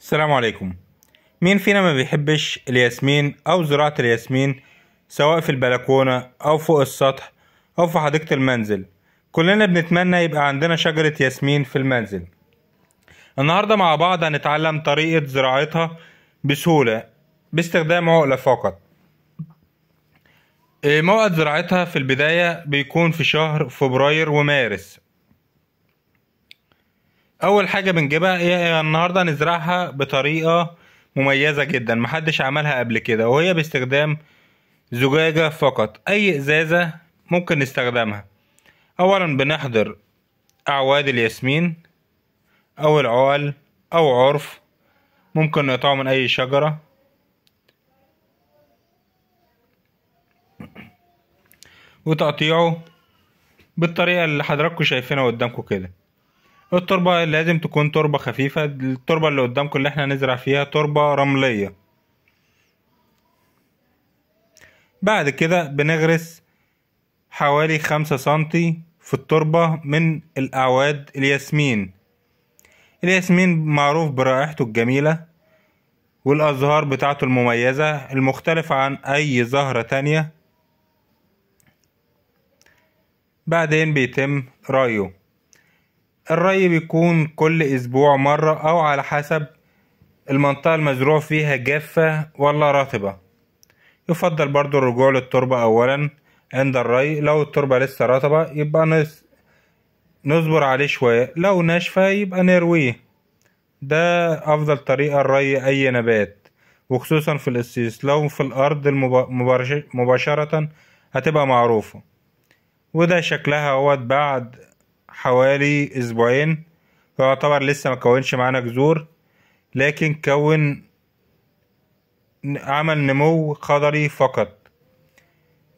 السلام عليكم مين فينا ما بيحبش الياسمين او زراعة الياسمين سواء في البلكونة او فوق السطح او في حديقة المنزل كلنا بنتمنى يبقى عندنا شجرة ياسمين في المنزل النهاردة مع بعض هنتعلم طريقة زراعتها بسهولة باستخدام عقلة فقط إيه، موعد زراعتها في البداية بيكون في شهر فبراير ومارس اول حاجه بنجيبها هي النهارده نزرعها بطريقه مميزه جدا محدش عملها قبل كده وهي باستخدام زجاجه فقط اي ازازه ممكن نستخدمها اولا بنحضر اعواد الياسمين او العقل او عرف ممكن نقطعه من اي شجره وتقطيعه بالطريقه اللي حضراتكم شايفينها قدامكم كده التربة لازم تكون تربة خفيفة التربة اللي قدامكم اللي احنا هنزرع فيها تربة رملية بعد كده بنغرس حوالي خمسة سنتي في التربة من الأعواد الياسمين الياسمين معروف برائحته الجميلة والأزهار بتاعته المميزة المختلفة عن أي زهرة تانية بعدين بيتم رأيه الري بيكون كل اسبوع مرة او على حسب المنطقة المزروع فيها جافة ولا رطبة يفضل برضو الرجوع للتربة اولا عند الري لو التربة لسه رطبة يبقى نس... نصبر عليه شوية لو ناشفة يبقى نرويه ده افضل طريقة لري اي نبات وخصوصا في الاسيس لو في الارض مباشرة هتبقى معروفة وده شكلها اهوت بعد حوالي اسبوعين فيعتبر لسه ما كونش معانا جذور لكن كون عمل نمو خضري فقط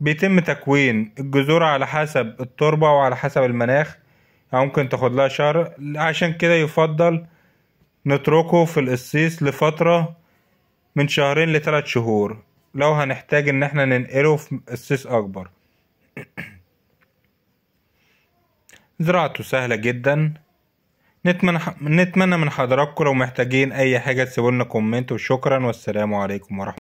بيتم تكوين الجذور على حسب التربة وعلى حسب المناخ يعني ممكن تاخد لها شهر عشان كده يفضل نتركه في القصيص لفترة من شهرين لثلاث شهور لو هنحتاج ان احنا ننقله في قصيص اكبر زراعته سهلة جدا نتمنى من حضراتكم لو محتاجين اي حاجة تسيبولنا كومنت وشكرا والسلام عليكم ورحمة